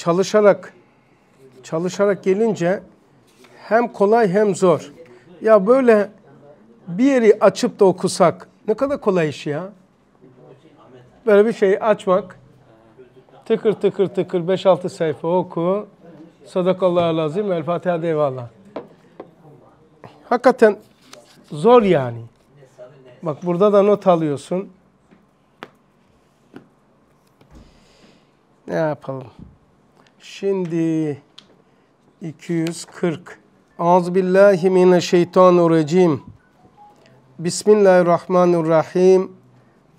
çalışarak çalışarak gelince hem kolay hem zor. Ya böyle bir yeri açıp da okusak ne kadar kolay iş ya. Böyle bir şeyi açmak. Tıkır tıkır tıkır 5-6 sayfa oku. Sadakallahu lazim. El Fatiha eyvallah. Hakikaten zor yani. Bak burada da not alıyorsun. Ne yapalım? Şimdi 240. Auzubillahi mineşşeytanirracim. Bismillahirrahmanirrahim.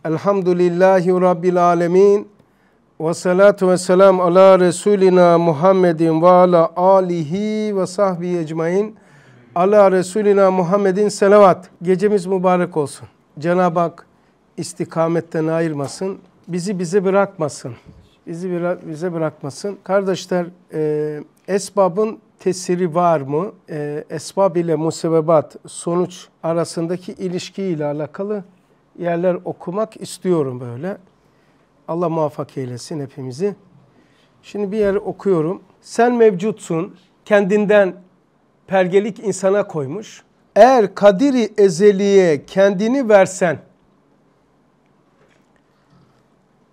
Elhamdülillahi Rabbil alemin. Ve salatu ve selam ala Resulina Muhammedin ve ala alihi ve sahbihi ecmain. Ala Resulina Muhammedin selavat. Gecemiz mübarek olsun. Cenab-ı Hak istikametten ayırmasın. Bizi bize bırakmasın bizi bize bırakmasın. Kardeşler e, esbabın tesiri var mı? E, esbab ile musebebat sonuç arasındaki ilişki ile alakalı yerler okumak istiyorum böyle. Allah muvaffak eylesin hepimizi. Şimdi bir yer okuyorum. Sen mevcutsun, kendinden pergelik insana koymuş. Eğer kadiri ezeliye kendini versen,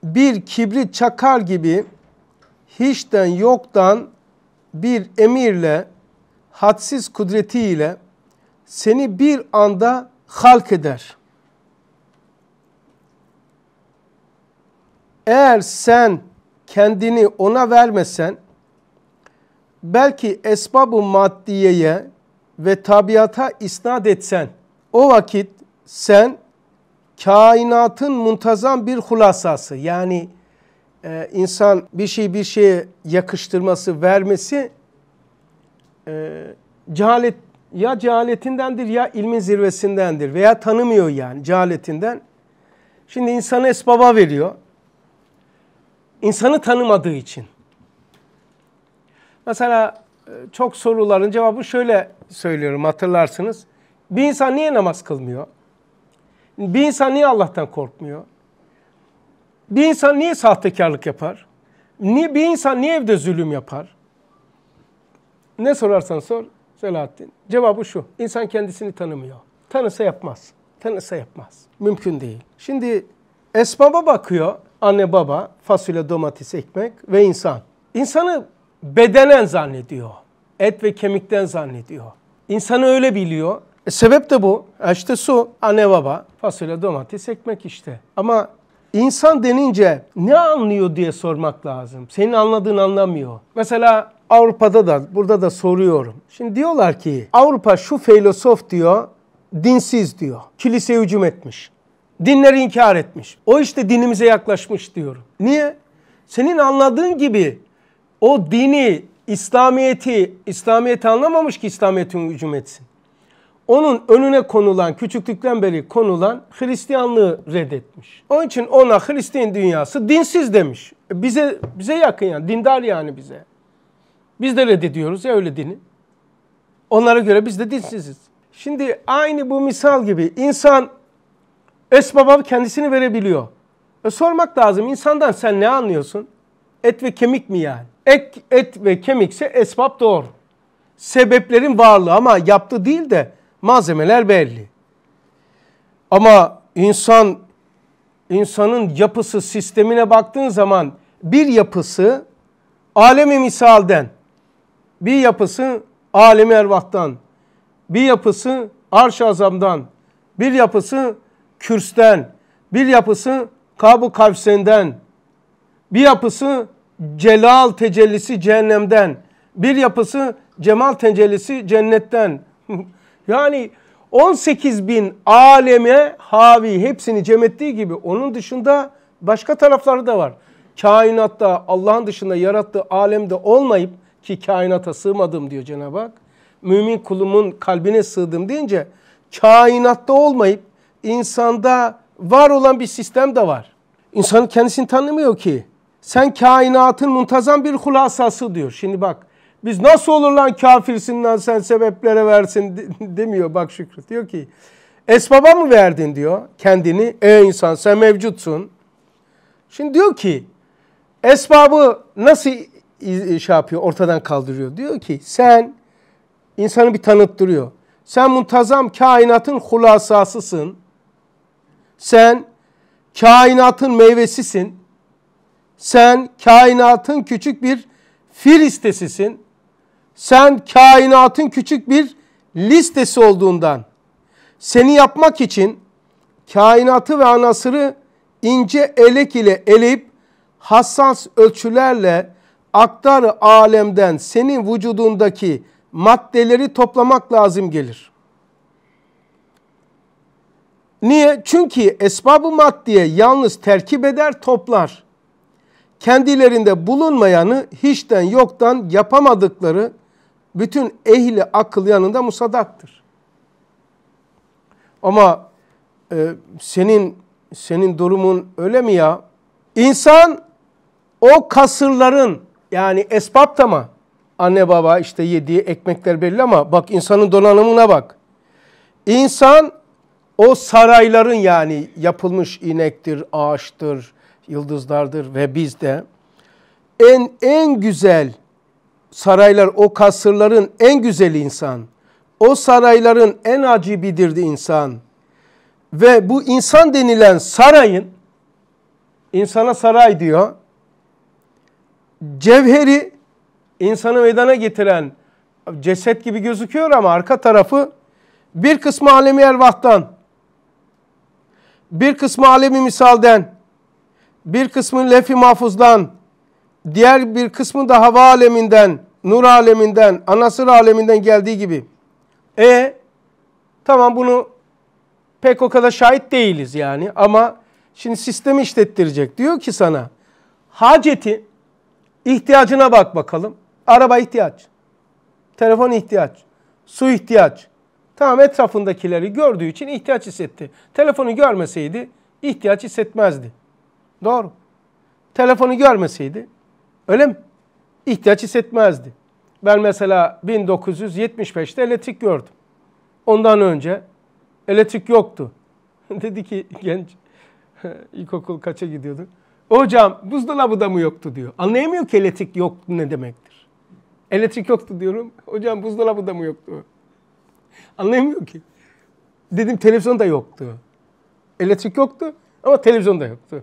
bir kibri çakar gibi hiçten yoktan bir emirle, hadsiz kudretiyle seni bir anda halk eder. Eğer sen kendini ona vermesen, belki esbabı ı maddiyeye ve tabiata isnat etsen, o vakit sen kainatın muntazam bir hulasası. Yani e, insan bir şey bir şeye yakıştırması, vermesi e, cehalet ya cehaletindendir ya ilmin zirvesindendir veya tanımıyor yani cehaletinden. Şimdi insanı esbaba veriyor. İnsanı tanımadığı için. Mesela e, çok soruların cevabı şöyle söylüyorum hatırlarsınız. Bir insan niye namaz kılmıyor? Bir insan niye Allah'tan korkmuyor? Bir insan niye sahtekarlık yapar? Niye, bir insan niye evde zulüm yapar? Ne sorarsan sor Selahattin. Cevabı şu. İnsan kendisini tanımıyor. Tanısa yapmaz. Tanısa yapmaz. Mümkün değil. Şimdi esbaba bakıyor. Anne baba, fasulye, domates, ekmek ve insan. İnsanı bedenen zannediyor. Et ve kemikten zannediyor. İnsanı öyle biliyor. E, sebep de bu. E işte su, anne baba, fasulye, domates, ekmek işte. Ama insan denince ne anlıyor diye sormak lazım. Senin anladığın anlamıyor. Mesela Avrupa'da da burada da soruyorum. Şimdi diyorlar ki Avrupa şu filozof diyor dinsiz diyor. Kiliseye hücum etmiş. Dinleri inkar etmiş. O işte dinimize yaklaşmış diyorum. Niye? Senin anladığın gibi o dini, İslamiyeti, İslamiyeti anlamamış ki İslamiyet'in hücum etsin onun önüne konulan, küçüklükten beri konulan Hristiyanlığı reddetmiş. Onun için ona Hristiyan dünyası dinsiz demiş. Bize bize yakın yani, dindar yani bize. Biz de reddediyoruz ya öyle dini. Onlara göre biz de dinsiziz. Şimdi aynı bu misal gibi insan esbaba kendisini verebiliyor. E sormak lazım insandan sen ne anlıyorsun? Et ve kemik mi yani? Et, et ve kemikse esbab doğru. Sebeplerin varlığı ama yaptı değil de malzemeler belli. Ama insan insanın yapısı sistemine baktığın zaman bir yapısı alemi misalden, bir yapısı alemi ervahtan, bir yapısı arş azamdan, bir yapısı kürsten, bir yapısı kabu kavsenden, bir yapısı celal tecellisi cehennemden, bir yapısı cemal tecellisi cennetten. Yani 18 bin aleme havi hepsini cem ettiği gibi onun dışında başka tarafları da var. Kainatta Allah'ın dışında yarattığı alemde olmayıp ki kainata sığmadım diyor Cenab-ı Hak. Mümin kulumun kalbine sığdım deyince kainatta olmayıp insanda var olan bir sistem de var. İnsan kendisini tanımıyor ki. Sen kainatın muntazam bir hulasası diyor. Şimdi bak biz nasıl olur lan kafirsinden sen sebeplere versin demiyor bak Şükrü. Diyor ki esbaba mı verdin diyor kendini. Ey insan sen mevcutsun. Şimdi diyor ki esbabı nasıl şey yapıyor ortadan kaldırıyor. Diyor ki sen insanı bir tanıttırıyor. Sen muntazam kainatın hulasasısın. Sen kainatın meyvesisin. Sen kainatın küçük bir filistesisin. Sen kainatın küçük bir listesi olduğundan seni yapmak için kainatı ve anasırı ince elek ile eleyip hassas ölçülerle aktar alemden senin vücudundaki maddeleri toplamak lazım gelir. Niye? Çünkü esbabı maddiye yalnız terkip eder toplar. Kendilerinde bulunmayanı hiçten yoktan yapamadıkları bütün ehli akıl yanında musadaktır. Ama e, senin senin durumun öyle mi ya? İnsan o kasırların yani esbab tamam. Anne baba işte yediği ekmekler belli ama bak insanın donanımına bak. İnsan o sarayların yani yapılmış inektir, ağaçtır, yıldızlardır ve biz de en en güzel saraylar, o kasırların en güzeli insan. O sarayların en acibidirdi insan. Ve bu insan denilen sarayın, insana saray diyor. Cevheri, insanı meydana getiren ceset gibi gözüküyor ama arka tarafı bir kısmı alemi ervahtan, bir kısmı alemi misalden, bir kısmı lefi mahfuzdan, diğer bir kısmı da hava aleminden, nur aleminden, anasır aleminden geldiği gibi. E tamam bunu pek o kadar şahit değiliz yani ama şimdi sistemi işlettirecek. Diyor ki sana haceti ihtiyacına bak bakalım. Araba ihtiyaç, telefon ihtiyaç, su ihtiyaç. Tamam etrafındakileri gördüğü için ihtiyaç hissetti. Telefonu görmeseydi ihtiyaç hissetmezdi. Doğru. Telefonu görmeseydi Öyle mi? İhtiyaç hissetmezdi. Ben mesela 1975'te elektrik gördüm. Ondan önce elektrik yoktu. Dedi ki genç ilkokul kaça gidiyordu? Hocam buzdolabı da mı yoktu diyor. Anlayamıyor ki elektrik yoktu ne demektir. Elektrik yoktu diyorum. Hocam buzdolabı da mı yoktu? Anlayamıyor ki. Dedim televizyon da yoktu. Elektrik yoktu ama televizyon da yoktu.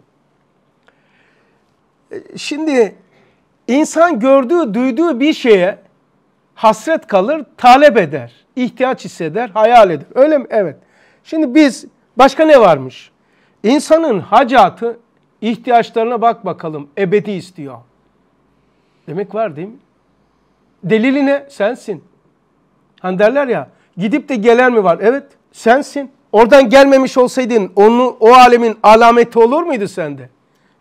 E, şimdi İnsan gördüğü, duyduğu bir şeye hasret kalır, talep eder, ihtiyaç hisseder, hayal eder. Öyle mi? Evet. Şimdi biz başka ne varmış? İnsanın hacatı ihtiyaçlarına bak bakalım. Ebedi istiyor. Demek var değil mi? Delili ne? Sensin. Hani derler ya gidip de gelen mi var? Evet sensin. Oradan gelmemiş olsaydın onu, o alemin alameti olur muydu sende?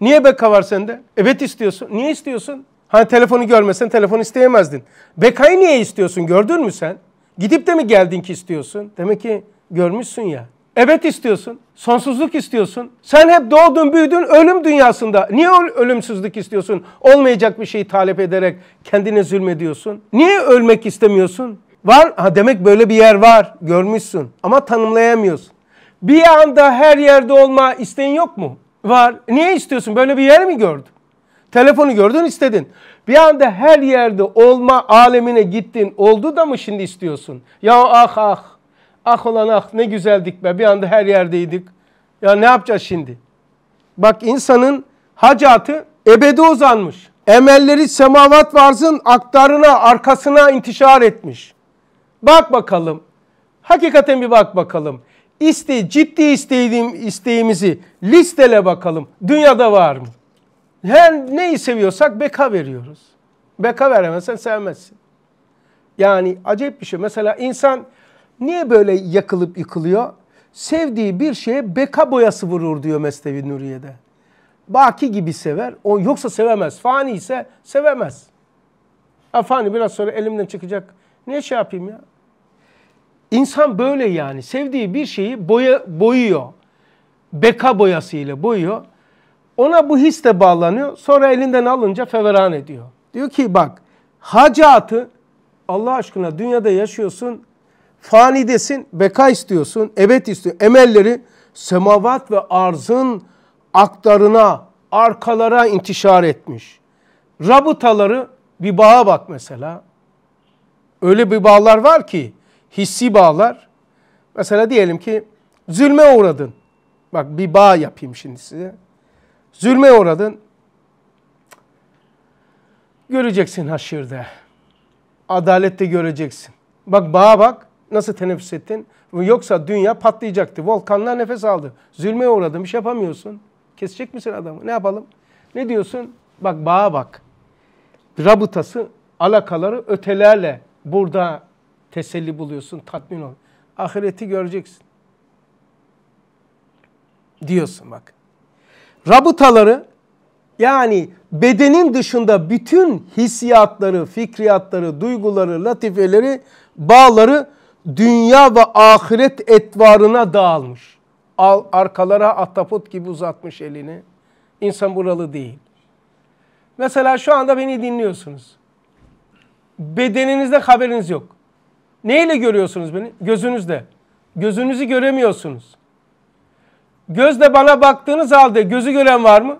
Niye beka var sende? Evet istiyorsun. Niye istiyorsun? Hani telefonu görmesen telefon isteyemezdin. Bekayı niye istiyorsun gördün mü sen? Gidip de mi geldin ki istiyorsun? Demek ki görmüşsün ya. Evet istiyorsun. Sonsuzluk istiyorsun. Sen hep doğdun büyüdün ölüm dünyasında. Niye ölümsüzlük istiyorsun? Olmayacak bir şeyi talep ederek kendine zulmediyorsun. Niye ölmek istemiyorsun? Var. Ha demek böyle bir yer var. Görmüşsün. Ama tanımlayamıyorsun. Bir anda her yerde olma isteğin yok mu? Var. Niye istiyorsun? Böyle bir yer mi gördün? Telefonu gördün istedin. Bir anda her yerde olma alemine gittin. Oldu da mı şimdi istiyorsun? Ya ah ah. Ah olan ah ne güzeldik be. Bir anda her yerdeydik. Ya ne yapacağız şimdi? Bak insanın hacatı ebedi uzanmış. Emelleri semavat varzın aktarına, arkasına intişar etmiş. Bak bakalım. Hakikaten bir bak bakalım. İste, ciddi istediğim isteğimizi listele bakalım. Dünyada var mı? her neyi seviyorsak beka veriyoruz. Beka veremezsen sevmezsin. Yani acayip bir şey. Mesela insan niye böyle yakılıp yıkılıyor? Sevdiği bir şeye beka boyası vurur diyor Mesnevi Nuriye'de. Baki gibi sever. O yoksa sevemez. Fani ise sevemez. Ha, fani biraz sonra elimden çıkacak. Ne şey yapayım ya? İnsan böyle yani. Sevdiği bir şeyi boya, boyuyor. Beka boyasıyla boyuyor. Ona bu his de bağlanıyor. Sonra elinden alınca feveran ediyor. Diyor ki bak hacatı Allah aşkına dünyada yaşıyorsun. Fani desin, beka istiyorsun, evet istiyorsun. Emelleri semavat ve arzın aktarına, arkalara intişar etmiş. Rabıtaları bir bağa bak mesela. Öyle bir bağlar var ki hissi bağlar. Mesela diyelim ki zulme uğradın. Bak bir bağ yapayım şimdi size. Zulme uğradın. Göreceksin haşirde. Adalette göreceksin. Bak bağa bak nasıl teneffüs ettin. Yoksa dünya patlayacaktı. Volkanlar nefes aldı. Zulme uğradın bir şey yapamıyorsun. Kesecek misin adamı? Ne yapalım? Ne diyorsun? Bak bağa bak. Rabıtası, alakaları ötelerle burada teselli buluyorsun, tatmin ol. Ahireti göreceksin. Diyorsun bak rabıtaları yani bedenin dışında bütün hissiyatları, fikriyatları, duyguları, latifeleri, bağları dünya ve ahiret etvarına dağılmış. Al, arkalara ataput gibi uzatmış elini. İnsan buralı değil. Mesela şu anda beni dinliyorsunuz. Bedeninizde haberiniz yok. Neyle görüyorsunuz beni? Gözünüzde. Gözünüzü göremiyorsunuz. Gözle bana baktığınız halde gözü gören var mı?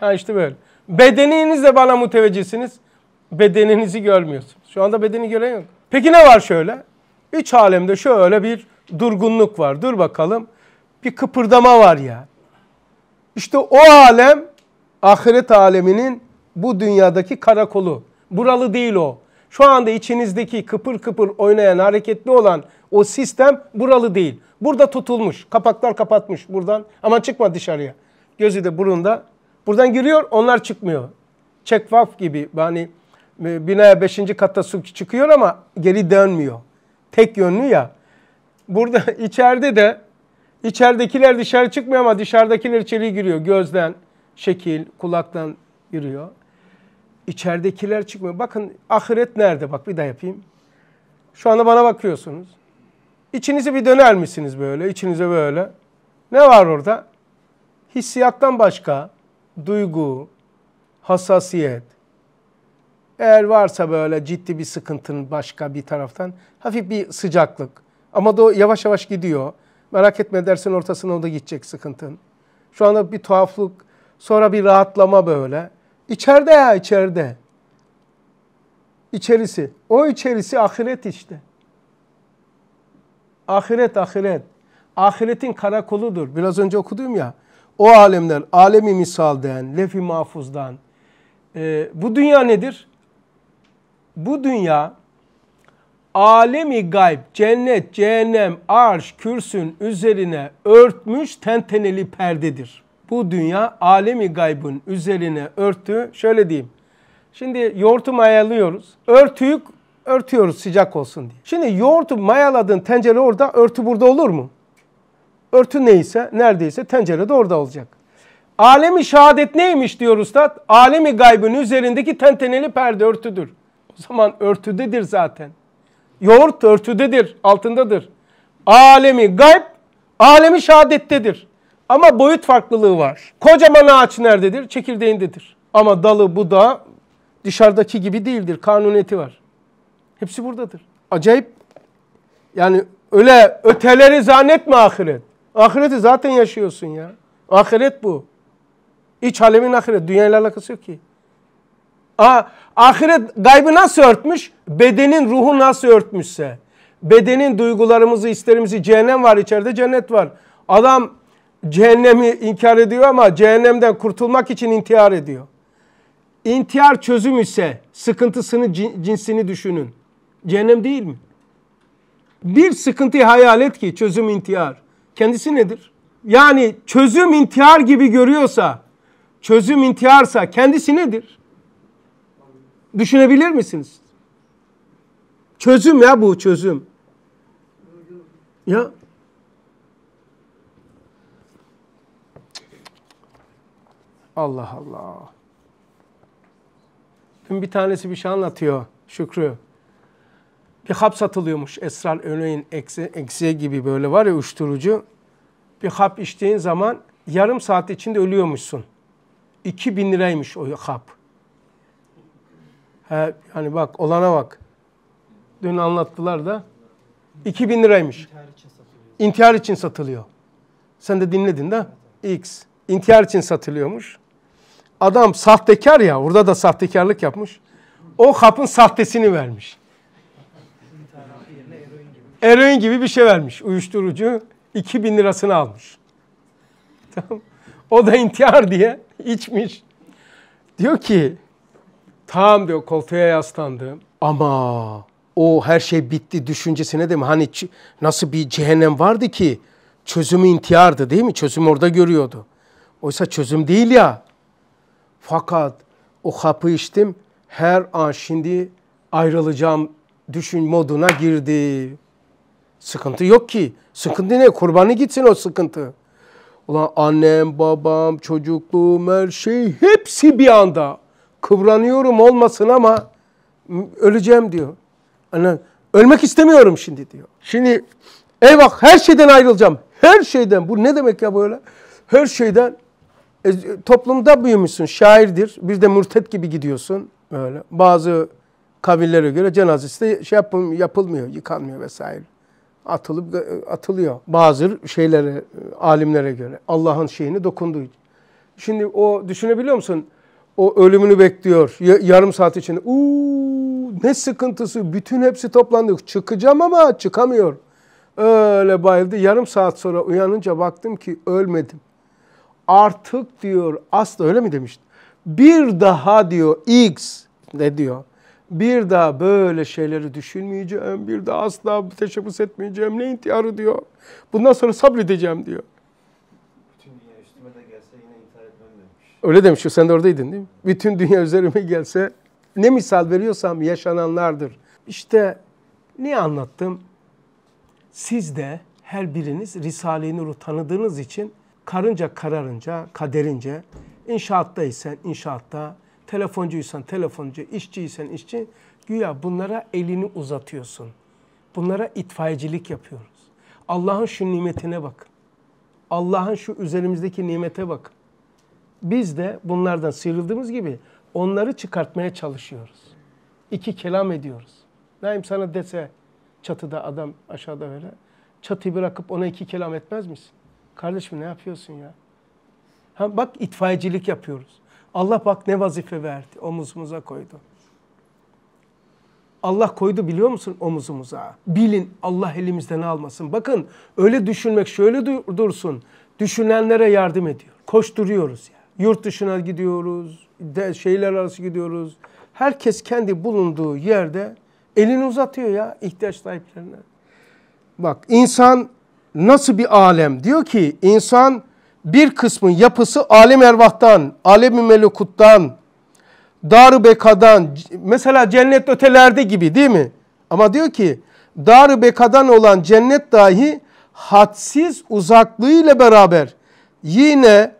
Ha işte böyle. Bedeninizle bana müteveccihsiniz. Bedeninizi görmüyorsunuz. Şu anda bedeni gören yok. Peki ne var şöyle? İç alemde şöyle bir durgunluk var. Dur bakalım. Bir kıpırdama var ya. İşte o alem ahiret aleminin bu dünyadaki karakolu. Buralı değil o. Şu anda içinizdeki kıpır kıpır oynayan, hareketli olan o sistem buralı değil. Burada tutulmuş. Kapaklar kapatmış buradan. Ama çıkma dışarıya. Gözü de burunda. Buradan giriyor onlar çıkmıyor. Çekvaf gibi yani e, binaya beşinci katta su çıkıyor ama geri dönmüyor. Tek yönlü ya. Burada içeride de içeridekiler dışarı çıkmıyor ama dışarıdakiler içeri giriyor. Gözden, şekil, kulaktan giriyor. İçeridekiler çıkmıyor. Bakın ahiret nerede? Bak bir daha yapayım. Şu anda bana bakıyorsunuz. İçinizi bir döner misiniz böyle? İçinize böyle. Ne var orada? Hissiyattan başka duygu, hassasiyet. Eğer varsa böyle ciddi bir sıkıntın başka bir taraftan hafif bir sıcaklık. Ama da o yavaş yavaş gidiyor. Merak etme dersin ortasına o da gidecek sıkıntın. Şu anda bir tuhaflık, sonra bir rahatlama böyle. İçeride ya içeride. İçerisi. O içerisi ahiret işte. Ahiret ahiret. Ahiretin karakoludur. Biraz önce okudum ya. O alemler alemi misalden, lefi mahfuzdan. Ee, bu dünya nedir? Bu dünya alemi gayb, cennet, cehennem, arş, kürsün üzerine örtmüş tenteneli perdedir. Bu dünya alemi gaybın üzerine örtü. Şöyle diyeyim. Şimdi yoğurtu mayalıyoruz. Örtüyü Örtüyoruz sıcak olsun diye. Şimdi yoğurtu mayaladığın tencere orada, örtü burada olur mu? Örtü neyse, neredeyse tencere de orada olacak. Alemi şehadet neymiş diyor ustad? Alemi gaybın üzerindeki tenteneli perde örtüdür. O zaman örtüdedir zaten. Yoğurt örtüdedir, altındadır. Alemi gayb, alemi şehadettedir. Ama boyut farklılığı var. Kocaman ağaç nerededir? Çekirdeğindedir. Ama dalı bu da dışarıdaki gibi değildir. Kanuneti var. Hepsi buradadır. Acayip. Yani öyle öteleri zannetme ahiret. Ahireti zaten yaşıyorsun ya. Ahiret bu. İç alemin ahiret. Dünyayla alakası yok ki. Aa, ahiret gaybı nasıl örtmüş? Bedenin ruhu nasıl örtmüşse. Bedenin duygularımızı, isterimizi cehennem var içeride cennet var. Adam cehennemi inkar ediyor ama cehennemden kurtulmak için intihar ediyor. İntihar çözüm ise sıkıntısını cinsini düşünün. Cehennem değil mi? Bir sıkıntıyı hayal et ki çözüm intihar. Kendisi nedir? Yani çözüm intihar gibi görüyorsa, çözüm intiharsa kendisi nedir? Düşünebilir misiniz? Çözüm ya bu çözüm. Ya Allah Allah. Dün bir tanesi bir şey anlatıyor Şükrü. Bir hap satılıyormuş esrar örneğin eksi, eksiye gibi böyle var ya uyuşturucu. Bir hap içtiğin zaman yarım saat içinde ölüyormuşsun. 2000 liraymış o hap. He, yani bak olana bak. Dün anlattılar da 2000 liraymış. İntihar için satılıyor. Sen de dinledin de X. İntihar için satılıyormuş. Adam sahtekar ya orada da sahtekarlık yapmış. O hapın sahtesini vermiş eroin gibi bir şey vermiş uyuşturucu. 2000 lirasını almış. Tamam. O da intihar diye içmiş. Diyor ki tamam diyor koltuğa yaslandım. Ama o her şey bitti düşüncesine de mi? Hani nasıl bir cehennem vardı ki çözümü intihardı değil mi? Çözüm orada görüyordu. Oysa çözüm değil ya. Fakat o hapı içtim her an şimdi ayrılacağım düşün moduna girdi. Sıkıntı yok ki. Sıkıntı ne? Kurbanı gitsin o sıkıntı. Ulan annem, babam, çocukluğum, her şey hepsi bir anda. Kıvranıyorum olmasın ama öleceğim diyor. Anne ölmek istemiyorum şimdi diyor. Şimdi eyvah her şeyden ayrılacağım. Her şeyden. Bu ne demek ya böyle? Her şeyden. E, toplumda büyümüşsün. Şairdir. Bir de mürtet gibi gidiyorsun. öyle. Bazı kabillere göre cenazesi de şey yapılmıyor, yıkanmıyor vesaire atılıp atılıyor bazı şeylere, alimlere göre. Allah'ın şeyini dokundu. Şimdi o düşünebiliyor musun? O ölümünü bekliyor yarım saat içinde. Uu ne sıkıntısı. Bütün hepsi toplandı. Çıkacağım ama çıkamıyor. Öyle bayıldı. Yarım saat sonra uyanınca baktım ki ölmedim. Artık diyor asla öyle mi demişti Bir daha diyor X ne diyor? bir daha böyle şeyleri düşünmeyeceğim, bir daha asla teşebbüs etmeyeceğim, ne intiharı diyor. Bundan sonra sabredeceğim diyor. Bütün demiş. Öyle demiş, sen de oradaydın değil mi? Bütün dünya üzerime gelse ne misal veriyorsam yaşananlardır. İşte niye anlattım? Siz de her biriniz Risale-i Nur'u tanıdığınız için karınca kararınca, kaderince inşaattaysan inşaatta, telefoncuysan telefoncu, işçiysen işçi. Güya bunlara elini uzatıyorsun. Bunlara itfaiyecilik yapıyoruz. Allah'ın şu nimetine bak. Allah'ın şu üzerimizdeki nimete bak. Biz de bunlardan sıyrıldığımız gibi onları çıkartmaya çalışıyoruz. İki kelam ediyoruz. Naim sana dese çatıda adam aşağıda böyle. Çatıyı bırakıp ona iki kelam etmez misin? Kardeşim ne yapıyorsun ya? Ha, bak itfaiyecilik yapıyoruz. Allah bak ne vazife verdi. Omuzumuza koydu. Allah koydu biliyor musun omuzumuza? Bilin Allah elimizden almasın. Bakın öyle düşünmek şöyle dursun. Düşünenlere yardım ediyor. Koşturuyoruz ya. Yani. Yurt dışına gidiyoruz, de şeyler arası gidiyoruz. Herkes kendi bulunduğu yerde elini uzatıyor ya ihtiyaç sahiplerine. Bak insan nasıl bir alem? Diyor ki insan bir kısmın yapısı alem ervahtan, alemi melekuttan, dar bekadan, mesela cennet ötelerde gibi değil mi? Ama diyor ki dar bekadan olan cennet dahi hadsiz uzaklığıyla beraber yine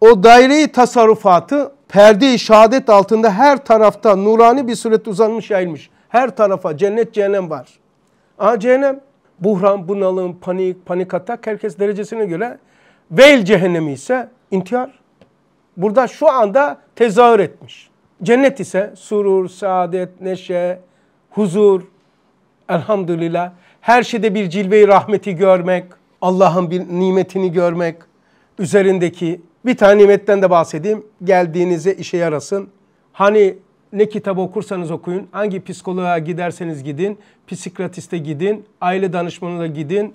o daire-i tasarrufatı perde-i şehadet altında her tarafta nurani bir suret uzanmış yayılmış. Her tarafa cennet cehennem var. Aa cehennem buhran, bunalım, panik, panik atak herkes derecesine göre Veil cehennemi ise intihar. Burada şu anda tezahür etmiş. Cennet ise surur, saadet, neşe, huzur, elhamdülillah. Her şeyde bir cilve-i rahmeti görmek, Allah'ın bir nimetini görmek, üzerindeki bir tane nimetten de bahsedeyim. Geldiğinize işe yarasın. Hani ne kitap okursanız okuyun, hangi psikoloğa giderseniz gidin, psikratiste gidin, aile danışmanına gidin,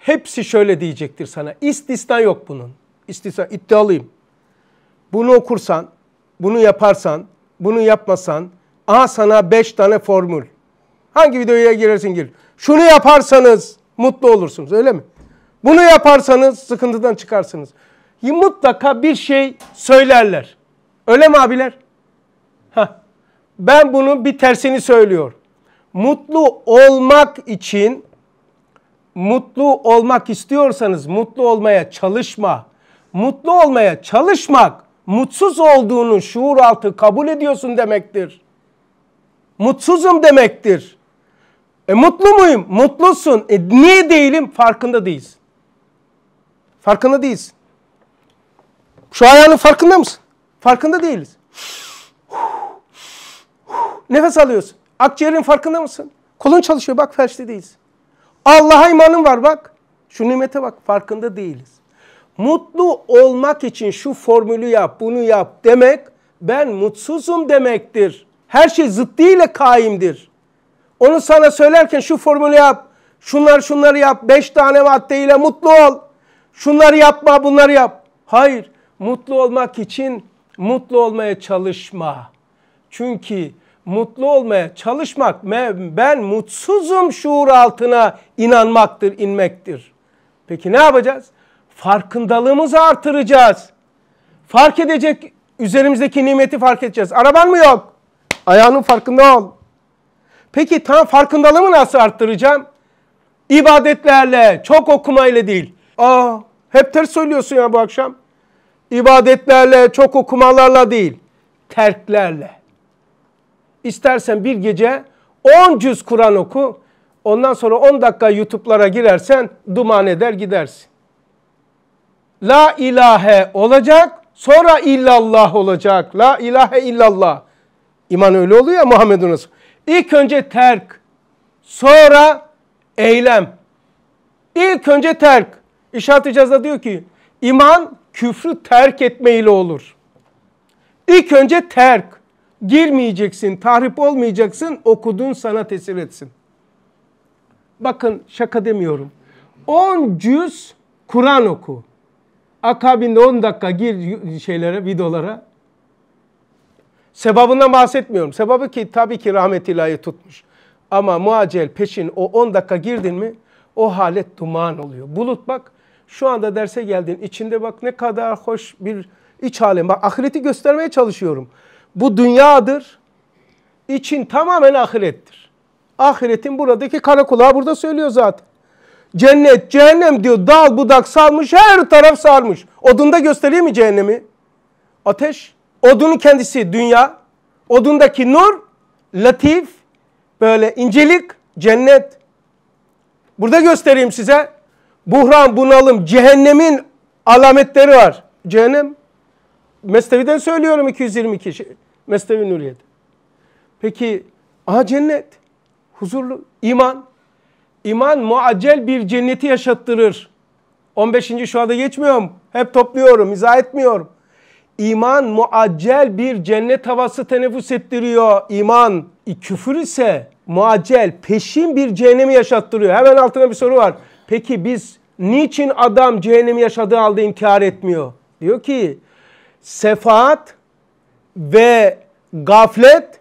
hepsi şöyle diyecektir sana. İstisna yok bunun. İstisna iddialıyım. Bunu okursan, bunu yaparsan, bunu yapmasan a sana 5 tane formül. Hangi videoya girersin gir. Şunu yaparsanız mutlu olursunuz öyle mi? Bunu yaparsanız sıkıntıdan çıkarsınız. Mutlaka bir şey söylerler. Öyle mi abiler? Heh. Ben bunun bir tersini söylüyorum. Mutlu olmak için mutlu olmak istiyorsanız mutlu olmaya çalışma. Mutlu olmaya çalışmak mutsuz olduğunu şuur altı kabul ediyorsun demektir. Mutsuzum demektir. E mutlu muyum? Mutlusun. E niye değilim? Farkında değiliz. Farkında değiliz. Şu ayağının farkında mısın? Farkında değiliz. Nefes alıyorsun. Akciğerin farkında mısın? Kolun çalışıyor bak felçli değilsin. Allah'a imanın var bak. Şu nimete bak farkında değiliz. Mutlu olmak için şu formülü yap, bunu yap demek ben mutsuzum demektir. Her şey zıddıyla kaimdir. Onu sana söylerken şu formülü yap, şunlar şunları yap, beş tane maddeyle mutlu ol. Şunları yapma, bunları yap. Hayır, mutlu olmak için mutlu olmaya çalışma. Çünkü mutlu olmaya çalışmak, ben mutsuzum şuur altına inanmaktır, inmektir. Peki ne yapacağız? Farkındalığımızı artıracağız. Fark edecek, üzerimizdeki nimeti fark edeceğiz. Araban mı yok? Ayağının farkında ol. Peki tam farkındalığımı nasıl arttıracağım? İbadetlerle, çok okumayla değil. Aa, hep ters söylüyorsun ya bu akşam. İbadetlerle, çok okumalarla değil, terklerle. İstersen bir gece 10 cüz Kur'an oku. Ondan sonra 10 dakika YouTube'lara girersen duman eder gidersin. La ilahe olacak, sonra illallah olacak. La ilahe illallah. İman öyle oluyor ya Muhammedun Resul. İlk önce terk, sonra eylem. İlk önce terk. İşaret-i Caz'da diyor ki iman küfrü terk etmeyle olur. İlk önce terk. Girmeyeceksin, tahrip olmayacaksın, okudun sana tesir etsin. Bakın şaka demiyorum. 10 cüz Kur'an oku. Akabinde 10 dakika gir şeylere, videolara. Sebabından bahsetmiyorum. Sebabı ki tabii ki rahmet ilahi tutmuş. Ama muacel peşin o 10 dakika girdin mi o halet duman oluyor. Bulut bak şu anda derse geldin içinde bak ne kadar hoş bir iç halim. Bak ahireti göstermeye çalışıyorum bu dünyadır. İçin tamamen ahirettir. Ahiretin buradaki kara burada söylüyor zaten. Cennet, cehennem diyor dal budak salmış her taraf sarmış. Odunda göstereyim mi cehennemi? Ateş. Odunun kendisi dünya. Odundaki nur, latif, böyle incelik, cennet. Burada göstereyim size. Buhran, bunalım, cehennemin alametleri var. Cehennem Mesnevi'den söylüyorum 222 şey. Mesnevi Nuriye'de. Peki aha cennet, huzurlu, iman. İman muacel bir cenneti yaşattırır. 15. şu anda geçmiyorum. Hep topluyorum, izah etmiyorum. İman muacel bir cennet havası teneffüs ettiriyor. İman e, küfür ise muacel peşin bir cehennemi yaşattırıyor. Hemen altına bir soru var. Peki biz niçin adam cehennemi yaşadığı halde intihar etmiyor? Diyor ki sefaat ve gaflet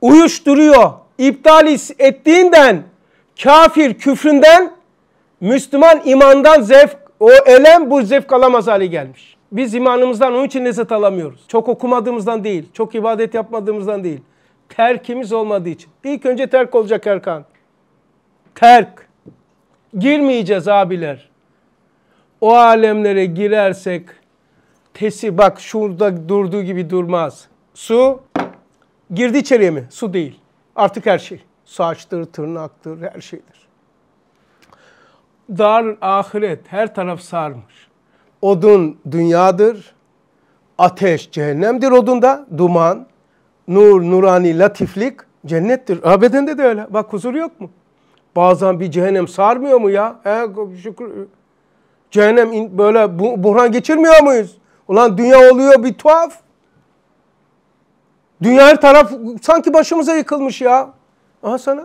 uyuşturuyor. İptal ettiğinden kafir küfründen Müslüman imandan zevk o elem bu zevk alamaz hale gelmiş. Biz imanımızdan onun için lezzet alamıyoruz. Çok okumadığımızdan değil, çok ibadet yapmadığımızdan değil. Terkimiz olmadığı için. İlk önce terk olacak Erkan. Terk. Girmeyeceğiz abiler. O alemlere girersek Tesi bak şurada durduğu gibi durmaz. Su girdi içeriye mi? Su değil. Artık her şey. Saçtır, tırnaktır, her şeydir. Dar ahiret her taraf sarmış. Odun dünyadır. Ateş cehennemdir odunda. Duman, nur, nurani, latiflik cennettir. Abedende de öyle. Bak huzur yok mu? Bazen bir cehennem sarmıyor mu ya? He, şükür. Cehennem böyle bu, buhran geçirmiyor muyuz? Ulan dünya oluyor bir tuhaf. Dünya her taraf sanki başımıza yıkılmış ya. Aha sana.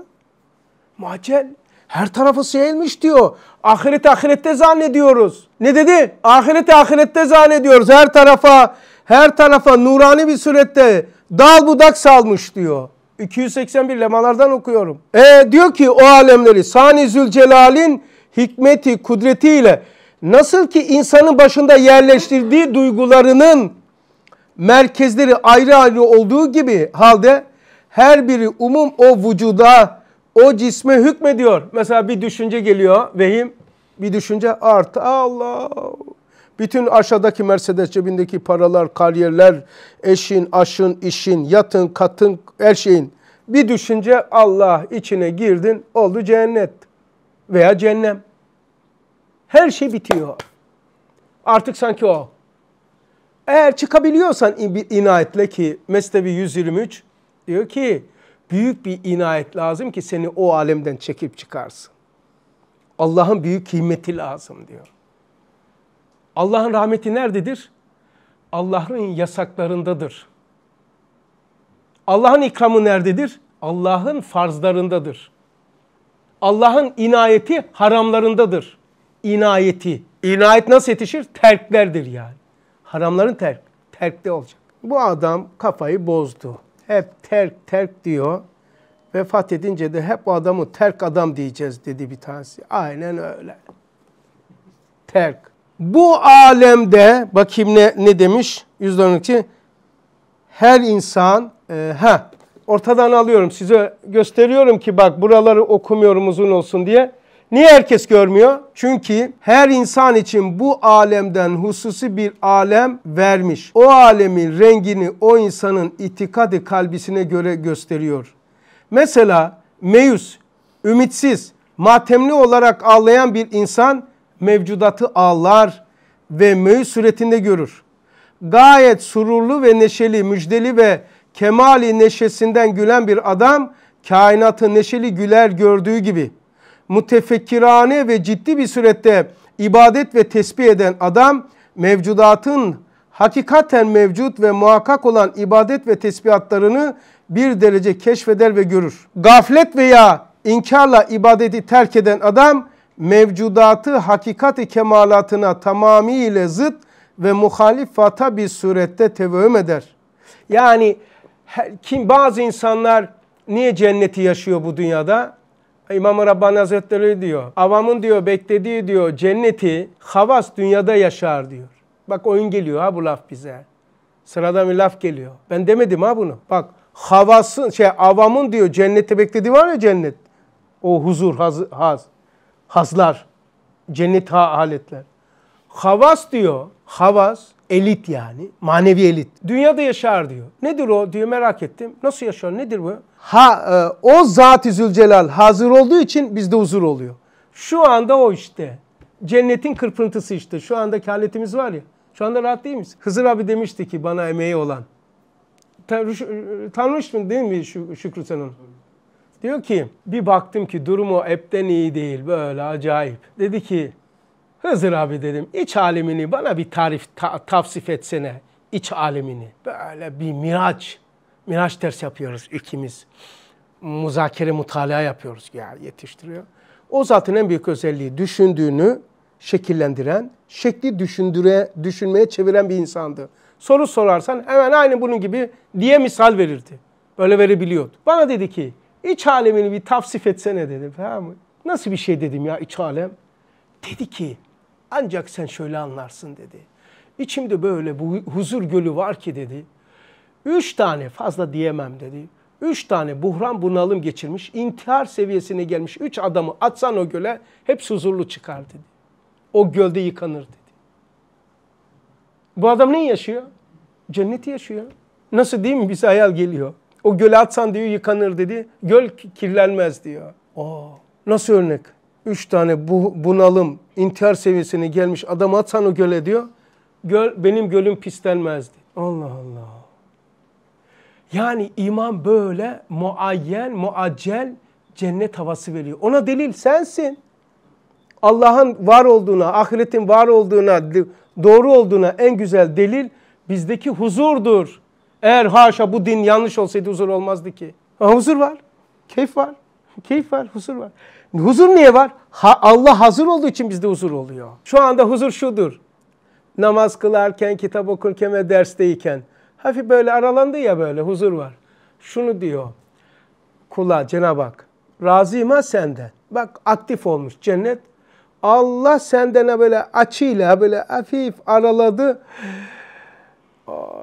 Macel. Her tarafı seyilmiş diyor. Ahiret ahirette zannediyoruz. Ne dedi? Ahiret ahirette zannediyoruz. Her tarafa, her tarafa nurani bir surette dal budak salmış diyor. 281 lemalardan okuyorum. E, diyor ki o alemleri Sani Zülcelal'in hikmeti, kudretiyle Nasıl ki insanın başında yerleştirdiği duygularının merkezleri ayrı ayrı olduğu gibi halde her biri umum o vücuda, o cisme hükmediyor. Mesela bir düşünce geliyor, vehim. Bir düşünce art Allah. Bütün aşağıdaki Mercedes cebindeki paralar, kariyerler, eşin, aşın, işin, yatın, katın, her şeyin. Bir düşünce Allah içine girdin, oldu cennet veya cehennem. Her şey bitiyor. Artık sanki o. Eğer çıkabiliyorsan inayetle ki Mesnevi 123 diyor ki büyük bir inayet lazım ki seni o alemden çekip çıkarsın. Allah'ın büyük kıymeti lazım diyor. Allah'ın rahmeti nerededir? Allah'ın yasaklarındadır. Allah'ın ikramı nerededir? Allah'ın farzlarındadır. Allah'ın inayeti haramlarındadır inayeti. İnayet nasıl yetişir? Terklerdir yani. Haramların terk. terk de olacak. Bu adam kafayı bozdu. Hep terk terk diyor. Vefat edince de hep o adamı terk adam diyeceğiz dedi bir tanesi. Aynen öyle. Terk. Bu alemde bakayım ne, ne demiş? Yüzde her insan e, ha ortadan alıyorum size gösteriyorum ki bak buraları okumuyorum uzun olsun diye. Niye herkes görmüyor? Çünkü her insan için bu alemden hususi bir alem vermiş. O alemin rengini o insanın itikadı kalbisine göre gösteriyor. Mesela meyus, ümitsiz, matemli olarak ağlayan bir insan mevcudatı ağlar ve meyus suretinde görür. Gayet sururlu ve neşeli, müjdeli ve kemali neşesinden gülen bir adam kainatı neşeli güler gördüğü gibi.'' mütefekkirane ve ciddi bir surette ibadet ve tesbih eden adam mevcudatın hakikaten mevcut ve muhakkak olan ibadet ve tesbihatlarını bir derece keşfeder ve görür. Gaflet veya inkarla ibadeti terk eden adam mevcudatı hakikati kemalatına tamamiyle zıt ve muhalifata bir surette tevhüm eder. Yani kim bazı insanlar niye cenneti yaşıyor bu dünyada? İmam-ı Rabbani Hazretleri diyor. Avamın diyor beklediği diyor cenneti havas dünyada yaşar diyor. Bak oyun geliyor ha bu laf bize. Sıradan bir laf geliyor. Ben demedim ha bunu. Bak havasın şey avamın diyor cenneti beklediği var ya cennet. O huzur haz, haz hazlar. Cennet ha aletler. Havas diyor. Havas Elit yani. Manevi elit. Dünyada yaşar diyor. Nedir o diyor merak ettim. Nasıl yaşar nedir bu? Ha e, o Zat-ı Zülcelal hazır olduğu için bizde huzur oluyor. Şu anda o işte. Cennetin kırpıntısı işte. Şu anda haletimiz var ya. Şu anda rahat değil miyiz? Hızır abi demişti ki bana emeği olan. E, Tanıştın değil mi Şükrü Sen'in? Diyor ki bir baktım ki durumu epten iyi değil böyle acayip. Dedi ki Hızır abi dedim iç alemini bana bir tarif ta, tavsif etsene iç alemini. Böyle bir miraç. Miraç ders yapıyoruz ikimiz. Muzakere mutalaa yapıyoruz yani yetiştiriyor. O zatın en büyük özelliği düşündüğünü şekillendiren, şekli düşündüre, düşünmeye çeviren bir insandı. Soru sorarsan hemen aynı bunun gibi diye misal verirdi. Böyle verebiliyordu. Bana dedi ki iç alemini bir tavsif etsene dedi. Nasıl bir şey dedim ya iç alem? Dedi ki ancak sen şöyle anlarsın dedi. İçimde böyle bu huzur gölü var ki dedi. Üç tane fazla diyemem dedi. Üç tane buhran bunalım geçirmiş, intihar seviyesine gelmiş üç adamı atsan o göle hep huzurlu çıkar dedi. O gölde yıkanır dedi. Bu adam ne yaşıyor? Cenneti yaşıyor. Nasıl değil mi? Bize hayal geliyor. O göle atsan diyor yıkanır dedi. Göl kirlenmez diyor. Oo, nasıl örnek? Üç tane bu, bunalım, intihar seviyesine gelmiş adam atsan o göle diyor. Göl, benim gölüm pislenmezdi. Allah Allah. Yani iman böyle muayyen, muacel cennet havası veriyor. Ona delil sensin. Allah'ın var olduğuna, ahiretin var olduğuna, doğru olduğuna en güzel delil bizdeki huzurdur. Eğer haşa bu din yanlış olsaydı huzur olmazdı ki. Ha, huzur var, keyif var, keyif var, huzur var. Huzur niye var? Ha, Allah hazır olduğu için bizde huzur oluyor. Şu anda huzur şudur. Namaz kılarken, kitap okurken ve dersteyken. Hafif böyle aralandı ya böyle huzur var. Şunu diyor. Kula Cenab-ı Hak. Razıyım ha senden. Bak aktif olmuş cennet. Allah sendene böyle açıyla böyle hafif araladı.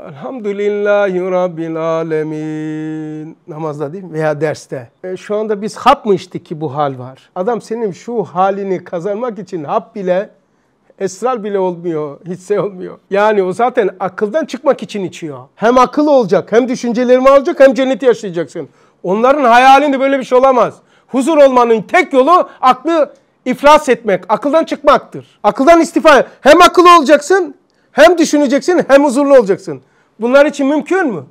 Elhamdülillahi Rabbil Alemin. Namazda değil mi? Veya derste. E, şu anda biz hap mı içtik ki bu hal var? Adam senin şu halini kazanmak için hap bile, esrar bile olmuyor, hisse olmuyor. Yani o zaten akıldan çıkmak için içiyor. Hem akıl olacak, hem düşüncelerimi alacak, hem cenneti yaşayacaksın. Onların hayalinde böyle bir şey olamaz. Huzur olmanın tek yolu aklı iflas etmek, akıldan çıkmaktır. Akıldan istifa. Hem akıllı olacaksın hem düşüneceksin hem huzurlu olacaksın. Bunlar için mümkün mü?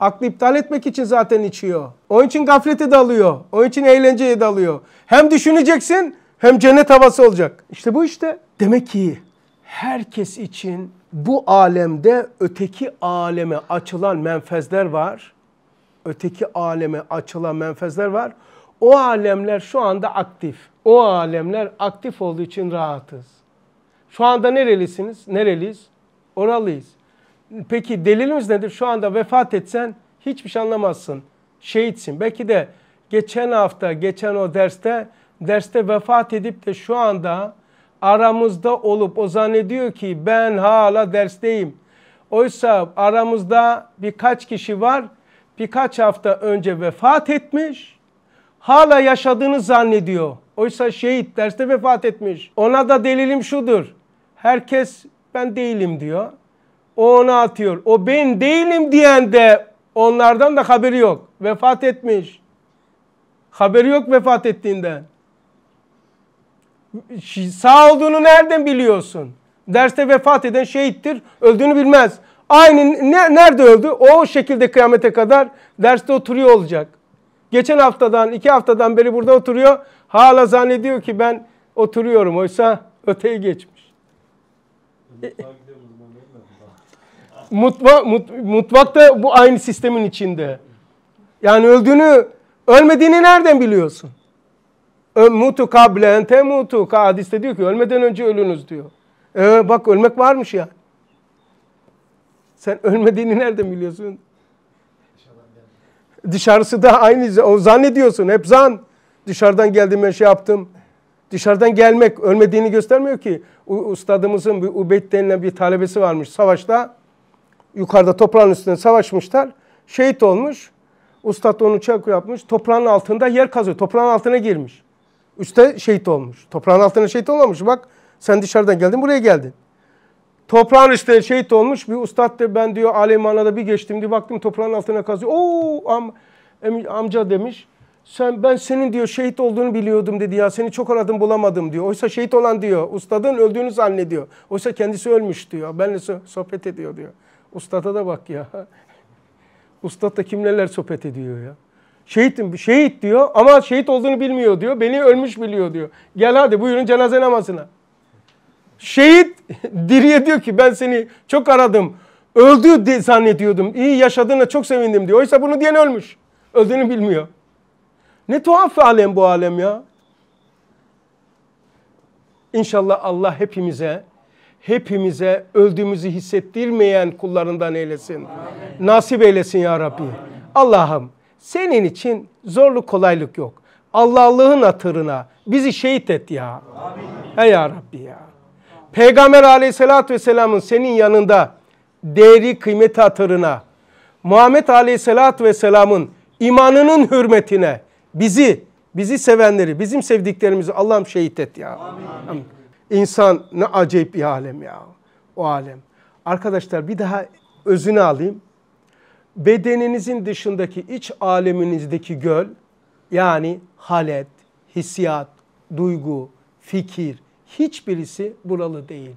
Aklı iptal etmek için zaten içiyor. Onun için gaflete dalıyor. Onun için eğlenceye dalıyor. Hem düşüneceksin hem cennet havası olacak. İşte bu işte. Demek ki herkes için bu alemde öteki aleme açılan menfezler var. Öteki aleme açılan menfezler var. O alemler şu anda aktif. O alemler aktif olduğu için rahatız. Şu anda nerelisiniz? Nereliyiz? Oralıyız. Peki delilimiz nedir? Şu anda vefat etsen hiçbir şey anlamazsın. Şehitsin. Belki de geçen hafta, geçen o derste, derste vefat edip de şu anda aramızda olup o zannediyor ki ben hala dersteyim. Oysa aramızda birkaç kişi var, birkaç hafta önce vefat etmiş, hala yaşadığını zannediyor. Oysa şehit derste vefat etmiş. Ona da delilim şudur. Herkes ben değilim diyor. O ona atıyor. O ben değilim diyen de onlardan da haberi yok. Vefat etmiş. Haberi yok vefat ettiğinden. Sağ olduğunu nereden biliyorsun? Derste vefat eden şehittir. Öldüğünü bilmez. Aynı ne, nerede öldü? O şekilde kıyamete kadar derste oturuyor olacak. Geçen haftadan, iki haftadan beri burada oturuyor. Hala zannediyor ki ben oturuyorum. Oysa öteye geçmiş. Mutfa mut, mutfak da bu aynı sistemin içinde. Yani öldüğünü, ölmediğini nereden biliyorsun? Mutu kablen temutu. Hadiste diyor ki ölmeden önce ölünüz diyor. Ee, bak ölmek varmış ya. Sen ölmediğini nereden biliyorsun? Dışarısı da aynı. O zannediyorsun. Hep zan. Dışarıdan geldim ben şey yaptım. Dışarıdan gelmek ölmediğini göstermiyor ki. Ustadımızın bir Ubeyd denilen bir talebesi varmış savaşta. Yukarıda toprağın üstünde savaşmışlar. Şehit olmuş. Ustad onu çak yapmış. Toprağın altında yer kazıyor. Toprağın altına girmiş. Üste şehit olmuş. Toprağın altına şehit olmamış. Bak sen dışarıdan geldin buraya geldin. Toprağın üstüne şehit olmuş. Bir ustad da ben diyor alem manada bir geçtim diye baktım toprağın altına kazıyor. Oo am, amca demiş. Sen ben senin diyor şehit olduğunu biliyordum dedi ya seni çok aradım bulamadım diyor. Oysa şehit olan diyor ustadın öldüğünü zannediyor. Oysa kendisi ölmüş diyor. Benle sohbet ediyor diyor. Ustada da bak ya. Ustad da kimlerle sohbet ediyor ya. Şehitim, şehit diyor ama şehit olduğunu bilmiyor diyor. Beni ölmüş biliyor diyor. Gel hadi buyurun cenaze namazına. Şehit diriye diyor ki ben seni çok aradım. Öldü zannediyordum. İyi yaşadığına çok sevindim diyor. Oysa bunu diyen ölmüş. Öldüğünü bilmiyor. Ne tuhaf alem bu alem ya. İnşallah Allah hepimize hepimize öldüğümüzü hissettirmeyen kullarından eylesin. Amin. Nasip eylesin ya Rabbi. Allah'ım senin için zorluk kolaylık yok. Allah'lığın hatırına bizi şehit et ya. Amin. He ya Rabbi ya. Peygamber aleyhissalatü vesselamın senin yanında değeri kıymeti hatırına, Muhammed aleyhissalatü vesselamın imanının hürmetine, bizi, bizi sevenleri, bizim sevdiklerimizi Allah'ım şehit et ya. Amin. Amin. İnsan ne acayip bir alem ya. O alem. Arkadaşlar bir daha özünü alayım. Bedeninizin dışındaki iç aleminizdeki göl yani halet, hissiyat, duygu, fikir hiçbirisi buralı değil.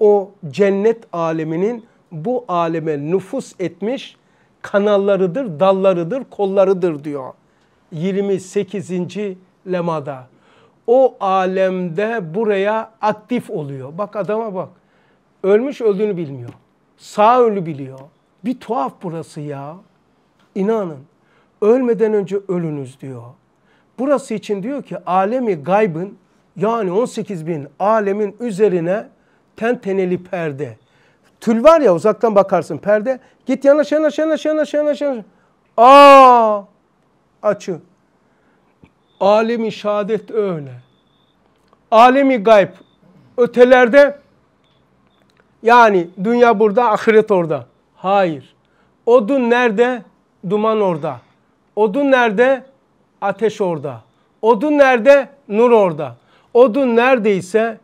O cennet aleminin bu aleme nüfus etmiş kanallarıdır, dallarıdır, kollarıdır diyor. 28. lemada. O alemde buraya aktif oluyor. Bak adama bak. Ölmüş öldüğünü bilmiyor. Sağ ölü biliyor. Bir tuhaf burası ya. İnanın. Ölmeden önce ölünüz diyor. Burası için diyor ki alemi gaybın yani 18 bin alemin üzerine ten teneli perde. Tül var ya uzaktan bakarsın perde. Git yanaş yanaş yanaş yanaş yanaş yanaş. Aa açı. Alemi şehadet öyle. Alemi gayb ötelerde yani dünya burada, ahiret orada. Hayır. Odun nerede? Duman orada. Odun nerede? Ateş orada. Odun nerede? Nur orada. Odun neredeyse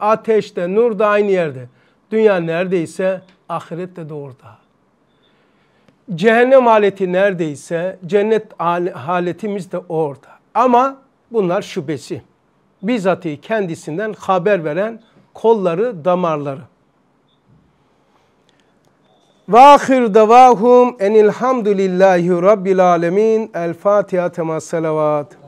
ateş de, nur da aynı yerde. Dünya neredeyse ahirette de orada. Cehennem aleti neredeyse cennet haletimiz de orada. Ama bunlar şubesi, Bizatihi kendisinden haber veren kolları, damarları. Vahir davahum enilhamdülillahi rabbil alemin. El Fatiha tema salavat.